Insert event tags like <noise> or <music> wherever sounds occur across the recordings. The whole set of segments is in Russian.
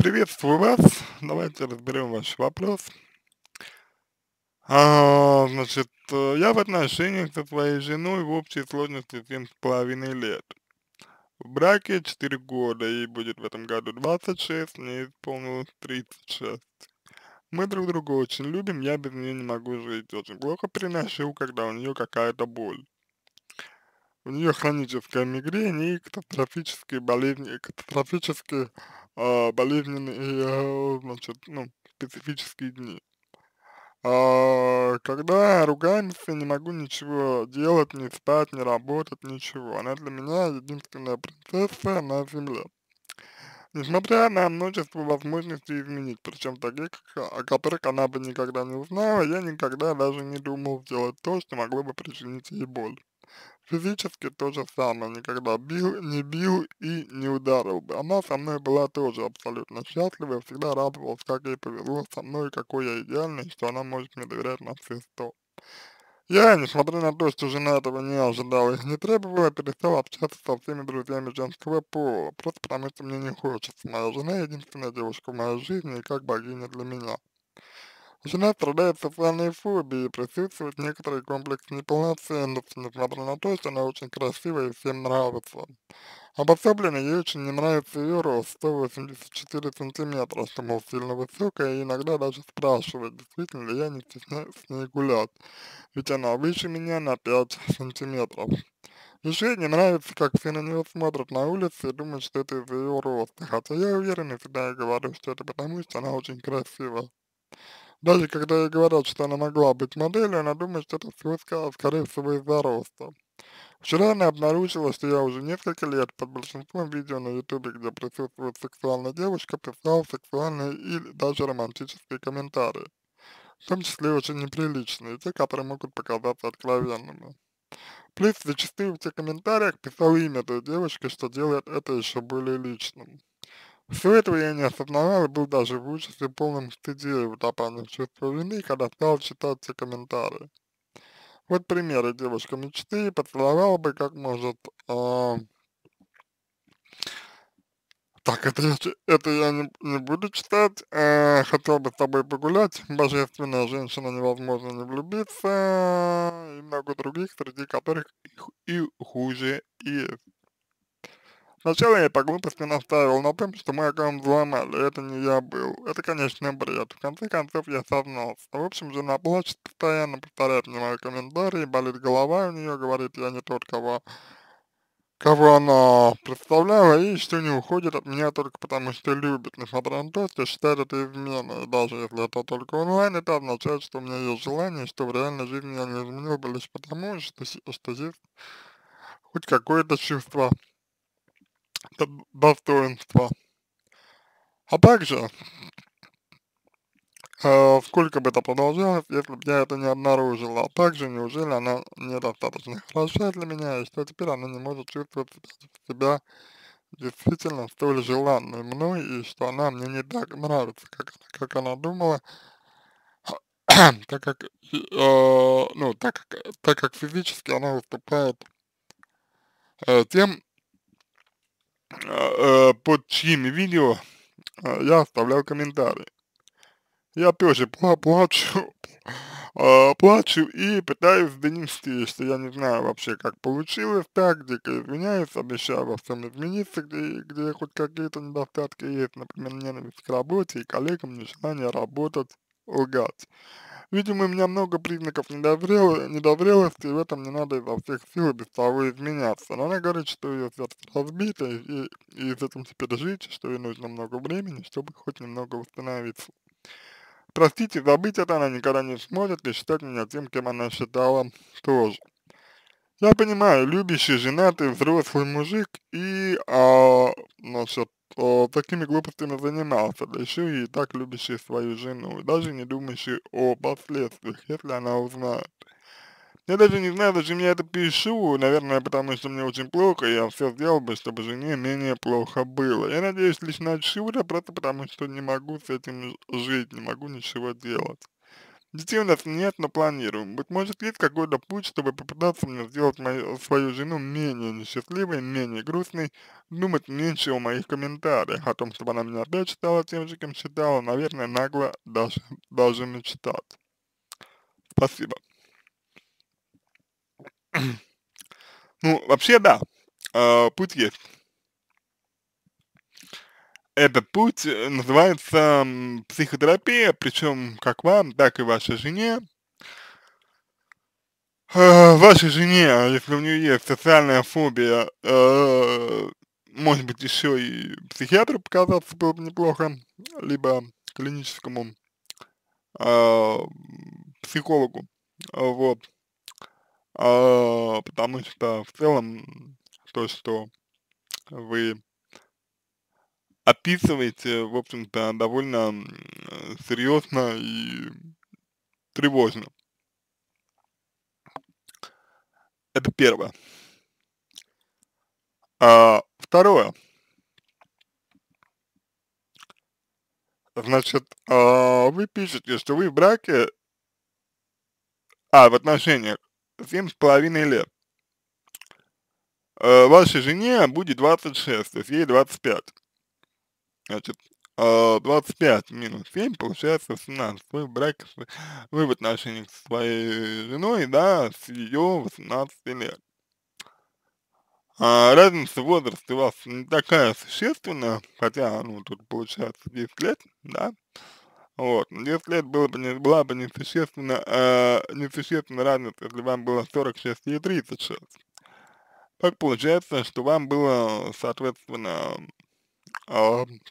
Приветствую вас. Давайте разберем ваш вопрос. А, значит, э, я в отношениях со своей женой в общей сложности семь с половиной лет. В браке 4 года, ей будет в этом году 26, мне исполнилось 36. Мы друг друга очень любим, я без нее не могу жить, очень плохо переношу, когда у нее какая-то боль. У нее хроническая мигрень и катастрофические болезни, катастрофические э, болезненные, э, значит, ну, специфические дни. А, когда ругаемся, не могу ничего делать, не спать, не работать, ничего. Она для меня единственная принцесса на земле. Несмотря на множество возможностей изменить, причем таких, о которых она бы никогда не узнала, я никогда даже не думал сделать то, что могло бы причинить ей боль. Физически то же самое, никогда бил, не бил и не ударил бы. Она со мной была тоже абсолютно счастлива, всегда радовалась, как ей повезло со мной, какой я идеальный, что она может мне доверять на все сто. Я, несмотря на то, что жена этого не ожидала и не требовала, перестал общаться со всеми друзьями женского пола, просто потому что мне не хочется. Моя жена единственная девушка в моей жизни и как богиня для меня. Начинает страдать социальной фобией, присутствует некоторый комплекс неполноценности, несмотря на то, что она очень красивая и всем нравится. Обособленно ей очень не нравится ее рост, 184 сантиметра, что, мол, сильно высокая, и иногда даже спрашивает, действительно ли я не стесняюсь с ней гулять, ведь она выше меня на 5 сантиметров. Еще ей не нравится, как все на нее смотрят на улице и думают, что это из-за ее роста, хотя я уверен и всегда говорю, что это потому, что она очень красивая. Даже когда ей говорят, что она могла быть моделью, она думает, что это все а, скорее всего из-за роста. Вчера она обнаружила, что я уже несколько лет под большинством видео на ютубе, где присутствует сексуальная девушка, писал сексуальные или даже романтические комментарии. В том числе очень неприличные, те, которые могут показаться откровенными. Плюс зачастую в тех комментариях писал имя той девочки, что делает это еще более личным. Всего этого я не осознавал и был даже в ужасе полном стыде и утопанном чувстве вины, когда стал читать все комментарии. Вот примеры девушка мечты, поцеловал бы как может, э, так, это, это я не, не буду читать. Э, хотел бы с тобой погулять. Божественная женщина, невозможно не влюбиться. И много других, среди которых и, и хуже есть. Сначала я по глупости настаивал на том, что мой аккаунт взломали, это не я был. Это, конечно, бред. В конце концов, я сознался. В общем, жена плачет постоянно, повторяет мне мои комментарии, болит голова у нее, говорит, я не тот, кого кого она представляла и что не уходит от меня только потому, что любит, несмотря на то, что считает это изменой. даже если это только онлайн, это означает, что у меня есть желание, что в реальной жизни я не изменил бы лишь потому, что, что есть хоть какое-то чувство достоинства. А также, э, сколько бы это продолжалось, если бы я это не обнаружил, А также, неужели она недостаточно хороша для меня, и что теперь она не может чувствовать себя действительно столь желанной мной, и что она мне не так нравится, как, как она думала, <coughs> так как, э, ну, так как, так как физически она выступает э, тем, а, э, под чьими видео а, я оставлял комментарии. Я тоже пла плачу, а, плачу и пытаюсь донести, что я не знаю вообще, как получилось так, дико извиняюсь, обещаю во всем измениться, где, где хоть какие-то недостатки есть, например, ненависть к работе и коллегам, нежелание работать лгать. Видимо, у меня много признаков недозрел... недозрелости, и в этом не надо изо всех сил и без того изменяться. Но она говорит, что ее сердце разбито, и, и с этим теперь жить, что ей нужно много времени, чтобы хоть немного восстановиться. Простите, забыть это она никогда не сможет, и считать меня тем, кем она считала тоже. Я понимаю, любящий, женатый, взрослый мужик и, а, насчет о, такими глупостями занимался, да еще и так любящий свою жену, даже не думающий о последствиях, если она узнает. Я даже не знаю, зачем я это пишу, наверное, потому что мне очень плохо, и я все сделал бы, чтобы жене менее плохо было. Я надеюсь лично от Шура, просто потому что не могу с этим жить, не могу ничего делать. Детей у нас нет, но планируем. Быть может, есть какой-то путь, чтобы попытаться мне сделать мою, свою жену менее несчастливой, менее грустной, думать меньше о моих комментариях, о том, чтобы она меня опять читала тем же, кем читала, наверное, нагло даже, даже мечтать. Спасибо. <clears throat> ну, вообще, да, э, путь есть этот путь э, называется психотерапия, причем как вам, так и вашей жене. Э, вашей жене, а если у нее есть социальная фобия, э, может быть, еще и психиатру показаться было бы неплохо, либо клиническому психологу, вот, а, потому что в целом то, что вы описываете, в общем-то, довольно серьезно и тревожно. Это первое. А, второе. Значит, а, вы пишете, что вы в браке, а, в отношениях, семь с половиной лет. Э, вашей жене будет 26, то есть ей 25. Значит, 25 а, минус 7 получается 18. Вы брак вы в отношениях с своей женой, да, с ее 18 лет. А разница возраста у вас не такая существенная, хотя, ну, тут получается 10 лет, да, вот, 10 лет было бы, не, была бы несущественно, э, а, несущественно разница, если вам было 46 и 36. Так получается, что вам было, соответственно,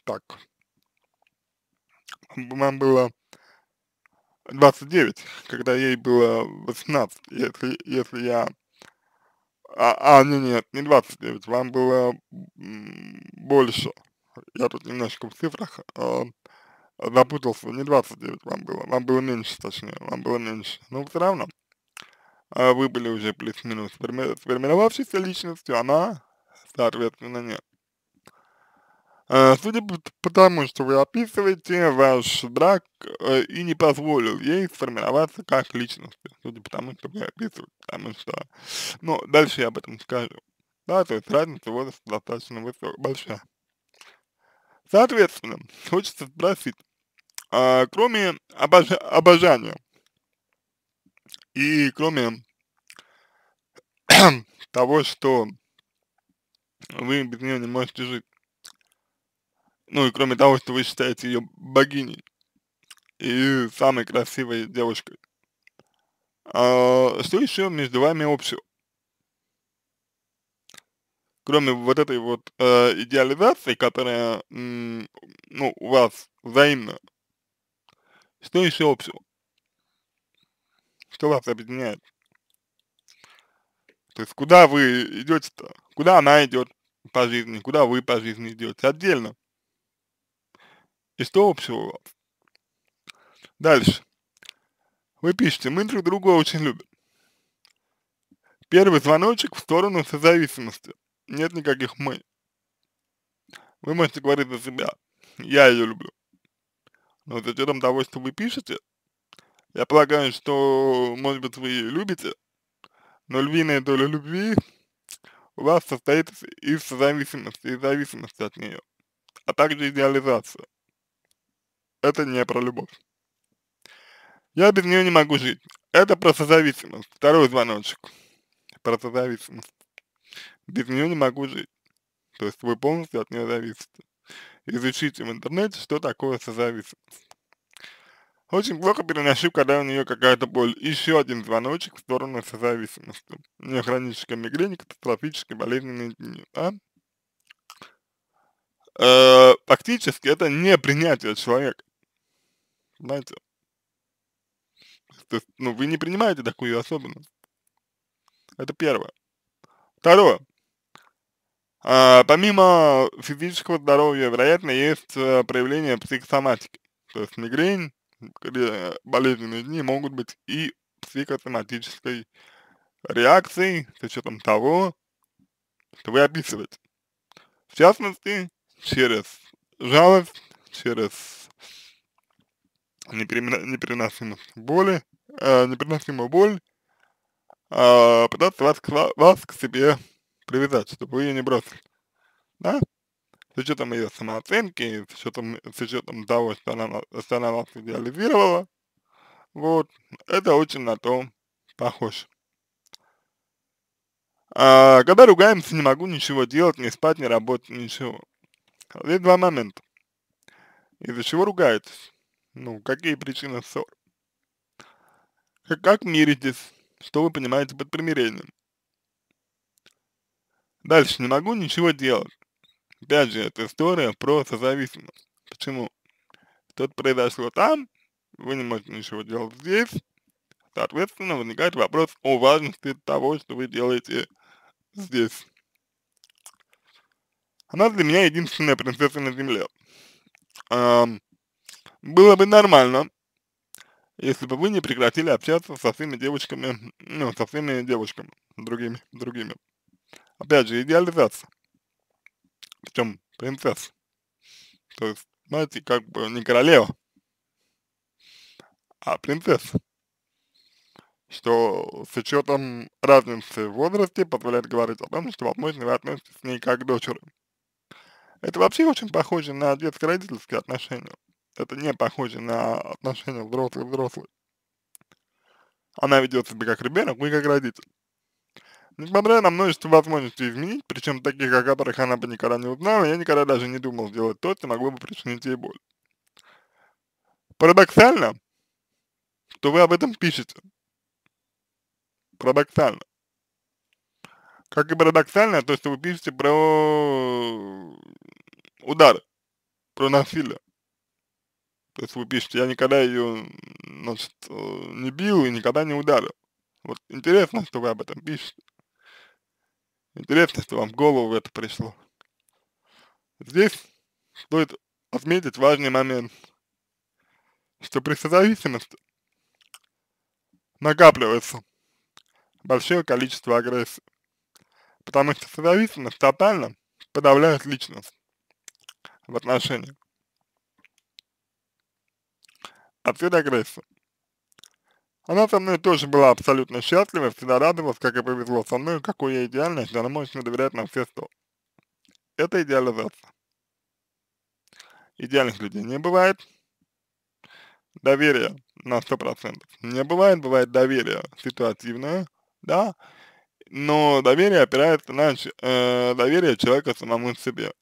так, вам было 29, когда ей было 18, если, если я... А, а, не, нет, не 29, вам было больше. Я тут немножко в цифрах э, а, запутался, не 29 вам было, вам было меньше, точнее, вам было меньше. Но все равно, э, вы были уже плюс-минус сформировавшейся личностью, она, соответственно, нет. Э, судя по тому, что вы описываете, ваш брак э, и не позволил ей сформироваться как личности, судя по тому, что вы описываете, потому что, но ну, дальше я об этом скажу, да, то есть разница возраста достаточно высокая, большая. Соответственно, хочется спросить, э, кроме обож обожания и кроме <clears throat> того, что вы без нее не можете жить, ну и кроме того, что вы считаете ее богиней и самой красивой девушкой. А, что еще между вами общего? Кроме вот этой вот э, идеализации, которая, ну, у вас взаимно, что еще общего? Что вас объединяет? То есть куда вы идете-то? Куда она идет по жизни, куда вы по жизни идете отдельно? из того всего. Дальше. Вы пишете, мы друг друга очень любим. Первый звоночек в сторону созависимости. Нет никаких «мы». Вы можете говорить за себя. Я ее люблю. Но с учетом того, что вы пишете, я полагаю, что, может быть, вы ее любите, но львиная доля любви у вас состоит из зависимости, из зависимости от нее, а также идеализация это не про любовь. Я без нее не могу жить. Это просто зависимость. Второй звоночек. Просто зависимость. Без нее не могу жить. То есть вы полностью от нее зависите. Изучите в интернете, что такое созависимость. Очень плохо переношу, когда у нее какая-то боль. Еще один звоночек в сторону созависимости. У нее хроническая мигрень, катастрофическая болезненная а? Э, фактически это не принятие человека понимаете? То есть, ну, вы не принимаете такую особенность. Это первое. Второе. А, помимо физического здоровья, вероятно, есть э, проявление психосоматики. То есть мигрень, болезненные дни могут быть и психосоматической реакцией с учетом того, что вы описываете. В частности, через жалость, через непереносимость боли, э, непереносимую боль, э, пытаться вас, вас к себе привязать, чтобы вы ее не бросили, да? С учетом ее самооценки, с учетом, с учетом того, что она, что она вас идеализировала, вот, это очень на то похоже. А, когда ругаемся, не могу ничего делать, не спать, не работать, ничего. Здесь два момента. Из-за чего ругаетесь? Ну, какие причины ссор? Как, как миритесь? Что вы понимаете под примирением? Дальше не могу ничего делать. Опять же, это история про созависимость. Почему? Что-то произошло там, вы не можете ничего делать здесь. Соответственно, возникает вопрос о важности того, что вы делаете здесь. Она для меня единственная принцесса на Земле. Эм, было бы нормально, если бы вы не прекратили общаться со всеми девочками, ну, со всеми девочками, другими, другими. Опять же, идеализация. Причем принцесса. То есть, знаете, как бы не королева, а принцесса. Что с учетом разницы в возрасте позволяет говорить о том, что, возможно, вы относитесь с ней как к дочери. Это вообще очень похоже на детско-родительские отношения. Это не похоже на отношения взрослый-взрослый. Она ведет себя как ребенок, вы ну как родитель. Несмотря на множество возможностей изменить, причем таких, о которых она бы никогда не узнала, я никогда даже не думал сделать то, что могло бы причинить ей боль. Парадоксально, что вы об этом пишете. Парадоксально. Как и парадоксально то, что вы пишете про удары, про насилие. То есть вы пишете, я никогда ее, значит, э, не бил и никогда не ударил. Вот интересно, что вы об этом пишете. Интересно, что вам в голову это пришло. Здесь стоит отметить важный момент, что при созависимости накапливается большое количество агрессии, потому что созависимость тотально подавляет личность в отношениях. Ответ агрессия. Она со мной тоже была абсолютно счастлива, всегда радовалась, как и повезло со мной, какой я идеальный, что она может мне доверять на все сто. Это идеализация. Идеальных людей не бывает. Доверие на сто процентов не бывает, бывает доверие ситуативное, да, но доверие опирается на э, доверие человека самому себе.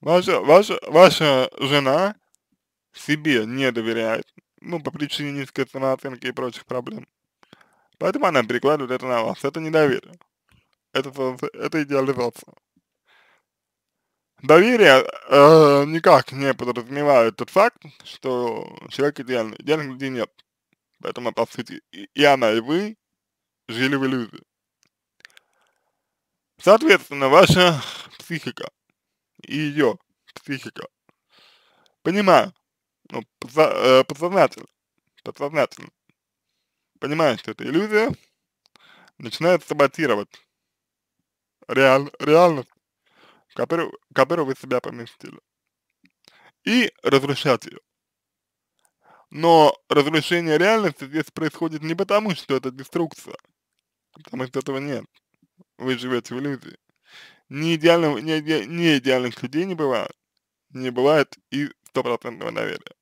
Ваша, ваша, ваша жена себе не доверяет, ну, по причине низкой самооценки и прочих проблем. Поэтому она перекладывает это на вас. Это недоверие. Это, это идеализация. Доверие э, никак не подразумевает тот факт, что человек идеальный. Идеальных людей нет. Поэтому, по сути, и, она, и вы жили в иллюзии. Соответственно, ваша психика и ее психика понимают, ну, э, подсознательно, подсознательно понимает, что это иллюзия, начинает саботировать реаль, реальность, в которую, которую вы себя поместили, и разрушать ее. Но разрушение реальности здесь происходит не потому, что это деструкция, потому что этого нет. Вы живете в иллюзии. Не, идеальных, не, не идеальных людей не бывает. Не бывает и стопроцентного доверия.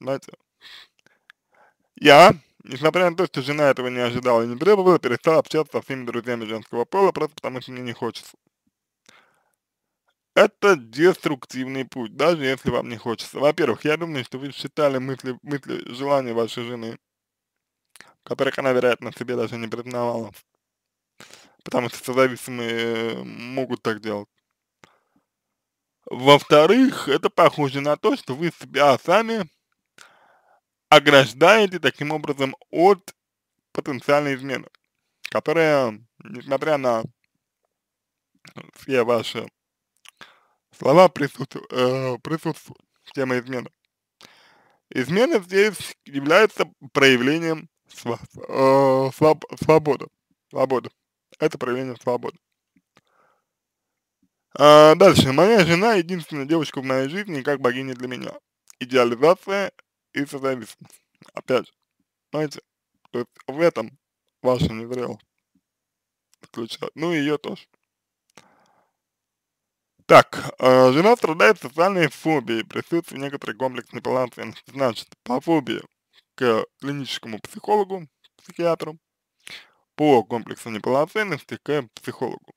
Знаете, ну, Я, несмотря на то, что жена этого не ожидала и не требовала, перестал общаться со всеми друзьями женского пола, просто потому что мне не хочется. Это деструктивный путь, даже если вам не хочется. Во-первых, я думаю, что вы считали мысли, мысли, желания вашей жены, которых она, вероятно, себе даже не признавала. Потому что созависимые э, могут так делать. Во-вторых, это похоже на то, что вы себя сами ограждаете таким образом от потенциальной измены, которая, несмотря на все ваши слова, присутствует, э, присутствует тема измены. Измена здесь является проявлением своб, э, своб, свободы. Свобода. Это проявление свободы. А, дальше. Моя жена единственная девочка в моей жизни, как богиня для меня. Идеализация и за зависимости. Опять, знаете, то есть в этом ваша незрелость заключается, ну и ее тоже. Так, э, жена страдает социальной фобией, присутствует некоторый комплекс неполноценности. Значит, по фобии к клиническому психологу, психиатру, по комплексу неполноценности к психологу.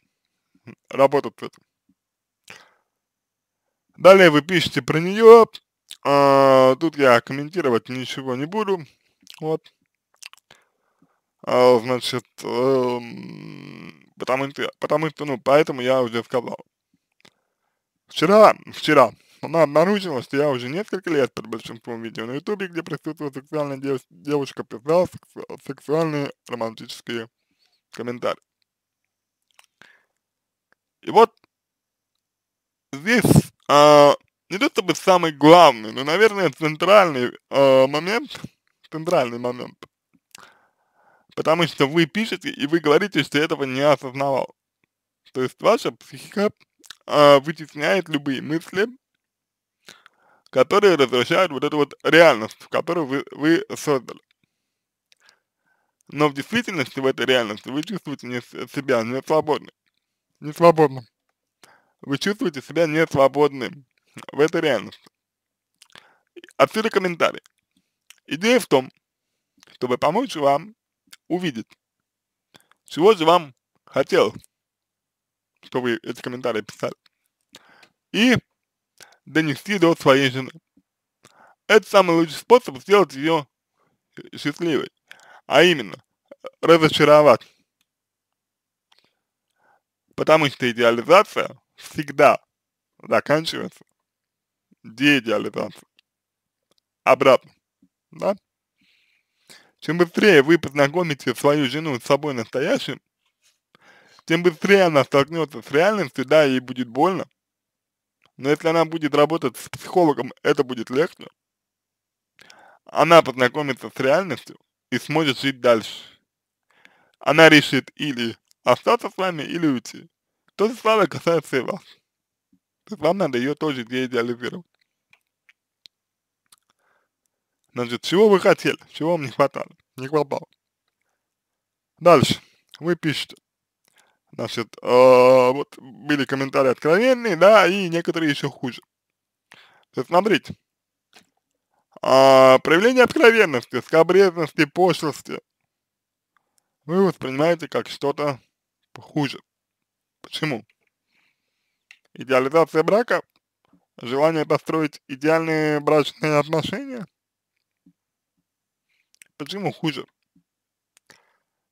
Работа с этим. Далее вы пишете про нее, а, тут я комментировать ничего не буду. Вот. А, значит, э, потому, что, потому что, ну, поэтому я уже сказал. Вчера, вчера, она обнаружила, что я уже несколько лет под большинством видео на ютубе, где присутствует сексуальная дев девушка, писал сексу сексуальные романтические комментарии. И вот здесь а, не то чтобы самый главный, но, наверное, центральный э, момент, центральный момент, потому что вы пишете и вы говорите, что этого не осознавал. То есть ваша психика э, вытесняет любые мысли, которые разрушают вот эту вот реальность, которую вы, вы создали. Но в действительности, в этой реальности вы чувствуете не, себя не свободным. Не свободным. Вы чувствуете себя не свободным в этой реальности. Отсюда комментарий. Идея в том, чтобы помочь вам увидеть, чего же вам хотел, чтобы эти комментарии писали, и донести до своей жены. Это самый лучший способ сделать ее счастливой, а именно разочаровать. Потому что идеализация всегда заканчивается деятелизации обратно, да? Чем быстрее вы познакомите свою жену с собой настоящим, тем быстрее она столкнется с реальностью, да, ей будет больно. Но если она будет работать с психологом, это будет легче. Она познакомится с реальностью и сможет жить дальше. Она решит или остаться с вами, или уйти. То же самое касается и вас. То есть вам надо ее тоже деидеализировать. Значит, чего вы хотели, чего вам не хватало, не хватало. Дальше, вы пишете. Значит, э, вот были комментарии откровенные, да, и некоторые еще хуже. То есть, смотрите, э, проявление откровенности, скобрезности, пошлости вы воспринимаете как что-то хуже. Почему? Идеализация брака, желание построить идеальные брачные отношения – Почему хуже?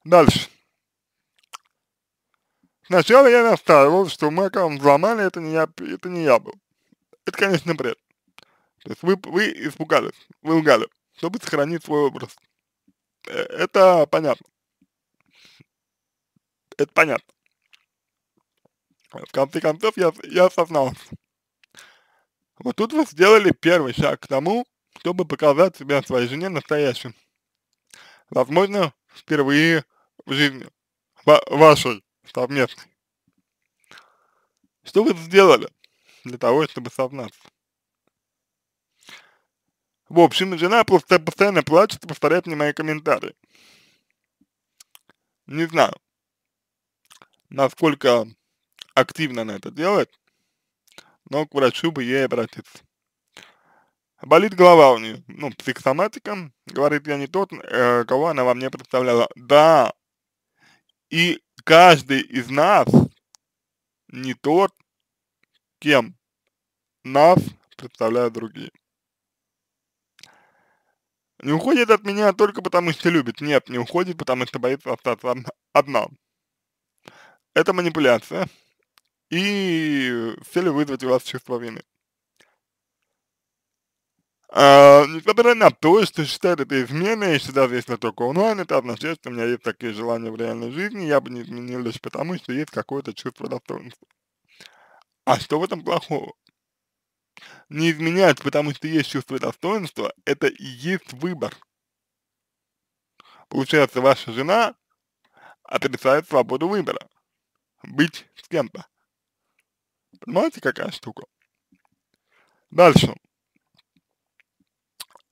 Дальше. Сначала я настаивал, что мы аккаунт взломали, это не я, это не я был. Это, конечно, бред. То есть вы, вы испугались, вы лгали, чтобы сохранить свой образ. Э, это понятно. Это понятно. В конце концов, я, я осознался. Вот тут вы сделали первый шаг к тому, чтобы показать себя своей жене настоящим. Возможно, впервые в жизни в вашей совместной. Что вы сделали для того, чтобы совнаться? В общем, жена просто постоянно плачет и повторяет мне мои комментарии. Не знаю, насколько активно она это делает, но к врачу бы ей обратиться. Болит голова у нее, ну, психосоматика, говорит, я не тот, э, кого она во мне представляла. Да, и каждый из нас не тот, кем нас представляют другие. Не уходит от меня только потому, что любит. Нет, не уходит, потому что боится остаться одна. Это манипуляция. И с целью вызвать у вас чувство вины. А, несмотря на то, что считает это изменой, что даже если только онлайн, это означает, что у меня есть такие желания в реальной жизни, я бы не изменил лишь потому, что есть какое-то чувство достоинства. А что в этом плохого? Не изменять, потому что есть чувство достоинства, это и есть выбор. Получается, ваша жена отрицает свободу выбора. Быть с кем-то. Понимаете, какая штука? Дальше.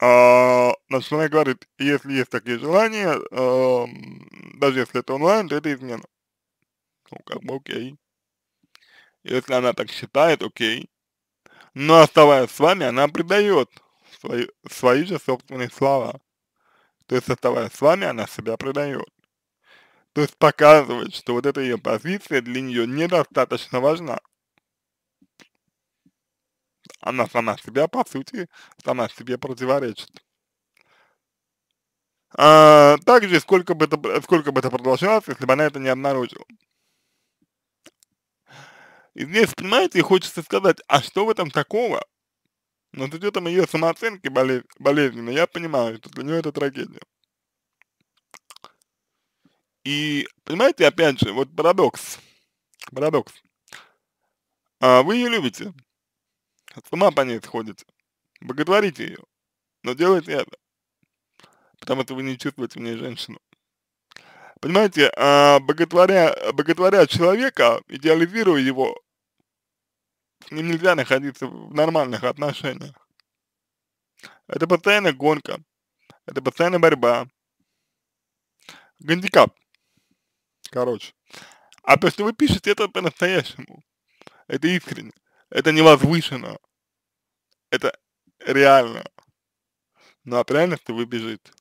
А, на она говорит, если есть такие желания, а, даже если это онлайн, то это измена. Ну, как бы окей. Если она так считает, окей. Но оставаясь с вами, она предает свои, свои же собственные слова. То есть оставаясь с вами, она себя предает. То есть показывает, что вот эта ее позиция для нее недостаточно важна она сама себя, по сути, сама себе противоречит. А, также, сколько бы, это, сколько бы это продолжалось, если бы она это не обнаружила. И здесь, понимаете, хочется сказать, а что в этом такого? Но ну, с учетом ее самооценки болез болезненной, я понимаю, что для нее это трагедия. И, понимаете, опять же, вот парадокс. Парадокс. А, вы ее любите, а с ума по ней сходите. Боготворите ее. Но делайте это. Потому что вы не чувствуете в ней женщину. Понимаете, а, боготворя, боготворя человека, идеализируя его, ним нельзя находиться в нормальных отношениях. Это постоянная гонка, это постоянная борьба. Гандикап. Короче. А то, что вы пишете, это по-настоящему. Это искренне. Это не возвышено. Это реально. Но ну, от а реальности вы бежите.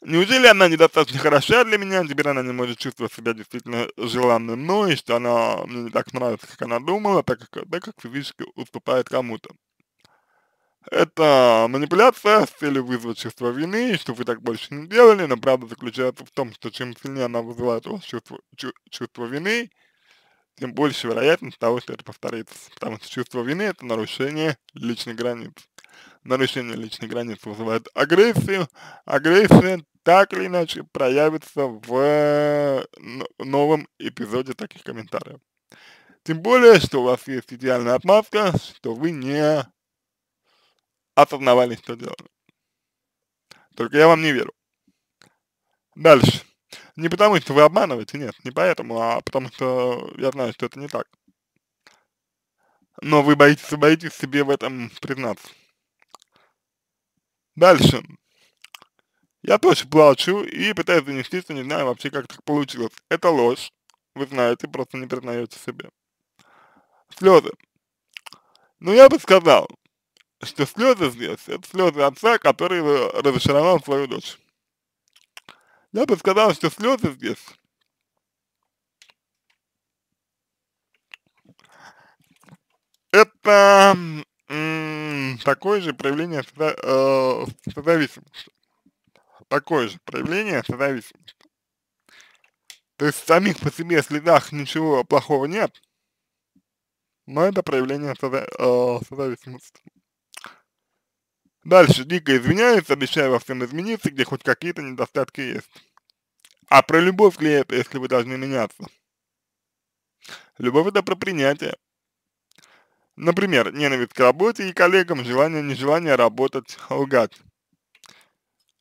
Неужели она недостаточно хороша для меня, теперь она не может чувствовать себя действительно желанной мной, ну, что она мне не так нравится, как она думала, так как, так как физически уступает кому-то. Это манипуляция с целью вызвать чувство вины, что вы так больше не делали, но правда заключается в том, что чем сильнее она вызывает у вас чувство, чу, чувство вины, тем больше вероятность того, что это повторится. Потому что чувство вины – это нарушение личных границ. Нарушение личных границ вызывает агрессию. Агрессия так или иначе проявится в э, новом эпизоде таких комментариев. Тем более, что у вас есть идеальная отмазка, что вы не осознавали, что делали. Только я вам не верю. Дальше. Не потому, что вы обманываете, нет, не поэтому, а потому что я знаю, что это не так. Но вы боитесь, боитесь себе в этом признаться. Дальше. Я тоже плачу и пытаюсь занести, не знаю вообще, как так получилось. Это ложь. Вы знаете, просто не признаете себе. Слезы. Ну, я бы сказал, что слезы здесь, это слезы отца, который разочаровал свою дочь. Я бы сказал, что слезы здесь это такое же проявление э, Такое же проявление созависимости. То есть в самих по себе следах ничего плохого нет, но это проявление соза э, Дальше дико извиняется, обещая во всем измениться, где хоть какие-то недостатки есть. А про любовь ли это, если вы должны меняться? Любовь это про принятие. Например, ненависть к работе и коллегам, желание, нежелание работать, лгать.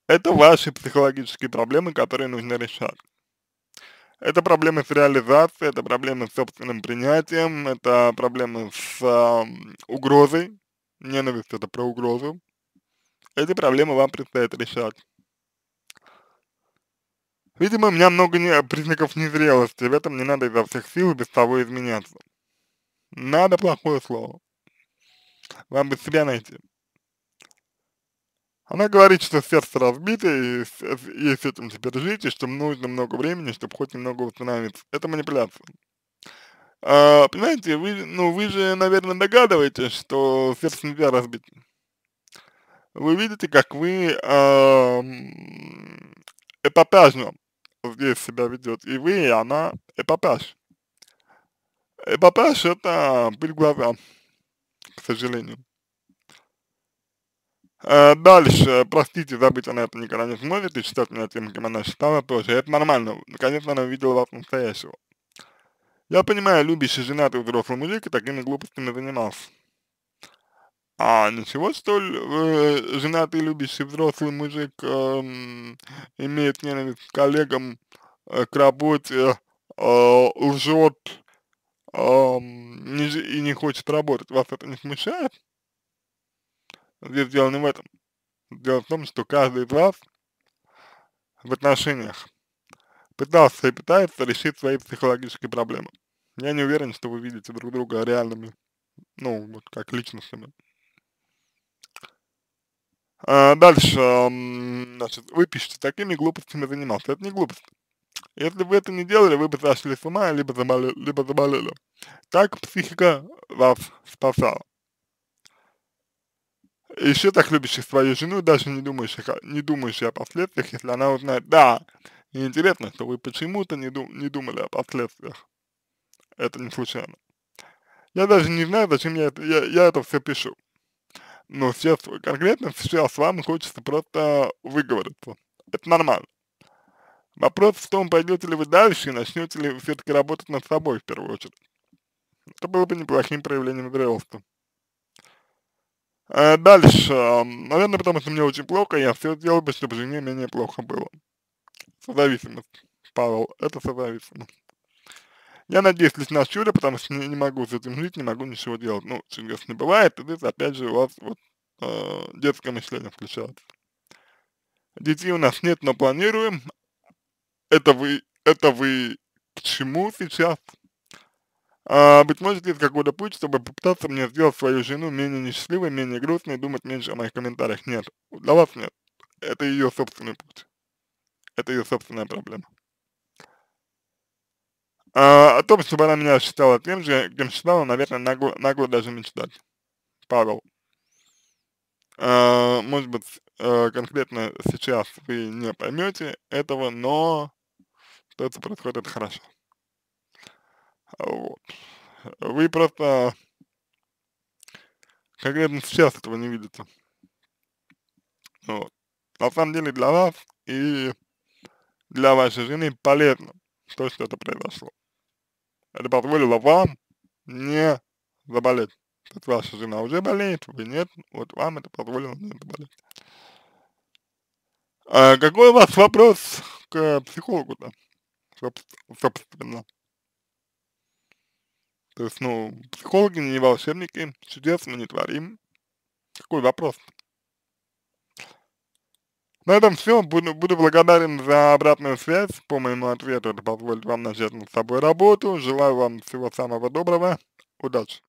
Это ваши психологические проблемы, которые нужно решать. Это проблемы с реализацией, это проблемы с собственным принятием, это проблемы с э, угрозой. Ненависть это про угрозу эти проблемы вам предстоит решать. Видимо, у меня много не, признаков незрелости, в этом не надо изо всех сил и без того изменяться. Надо плохое слово. Вам бы себя найти. Она говорит, что сердце разбито, и с, и с этим теперь жить, и что нужно много времени, чтобы хоть немного восстановиться. Это манипуляция. А, понимаете, вы, ну, вы же, наверное, догадываетесь, что сердце нельзя разбить вы видите, как вы э, эпопяжно здесь себя ведет, и вы, и она эпопяж. Эпопяж – это пыль глаза, к сожалению. Э, дальше, простите, забыть она это никогда не сможет, и считать меня тем, кем она считала тоже. Это нормально, наконец-то она увидела вас настоящего. Я понимаю, любящий женатый взрослый мужик и такими глупостями занимался. А на ну чего столь э, женатый, любящий взрослый мужик э, имеет ненависть к коллегам, э, к работе, э, лжет э, не, и не хочет работать? Вас это не смущает? Здесь дело не в этом. Дело в том, что каждый из вас в отношениях пытался и пытается решить свои психологические проблемы. Я не уверен, что вы видите друг друга реальными, ну, вот как личностями. А, дальше, значит, вы пишете, такими глупостями занимался. Это не глупость. Если вы это не делали, вы бы зашли с ума, либо заболели. Либо заболели. Так психика вас спасала. Еще так любящих свою жену, даже не думаешь. не думающих о последствиях, если она узнает, да, интересно, что вы почему-то не, дум не думали о последствиях. Это не случайно. Я даже не знаю, зачем я это, я, я это все пишу но ну, сейчас конкретно сейчас вам хочется просто выговориться. Это нормально. Вопрос в том, пойдете ли вы дальше и начнете ли все-таки работать над собой в первую очередь. Это было бы неплохим проявлением зрелости. А дальше, наверное, потому что мне очень плохо, я все сделал бы, чтобы жене менее плохо было. Созависимость, Павел, это созависимость. Я надеюсь лишь на чудо, потому что не, не могу с этим жить, не могу ничего делать. Ну, чудес не бывает, и здесь опять же у вас вот э, детское мышление включается. Детей у нас нет, но планируем. Это вы, это вы к чему сейчас? А, быть может, есть какой-то путь, чтобы попытаться мне сделать свою жену менее несчастливой, менее грустной, думать меньше о моих комментариях. Нет, для вас нет. Это ее собственный путь. Это ее собственная проблема. А, о том, чтобы она меня считала тем же, кем считала, наверное, нагло, нагло даже мечтать. Павел. Э, может быть, э, конкретно сейчас вы не поймете этого, но то, что происходит, хорошо. Вот. Вы просто конкретно сейчас этого не видите. Вот. На самом деле для вас и для вашей жены полезно то, что это произошло. Это позволило вам не заболеть. То есть ваша жена уже болеет, вы нет, вот вам это позволило не заболеть. А какой у вас вопрос к психологу-то, собственно? То есть, ну, психологи не волшебники, чудес мы не творим. Какой вопрос? -то? На этом все. Буду, буду благодарен за обратную связь. По моему ответу это позволит вам начать над собой работу. Желаю вам всего самого доброго. Удачи.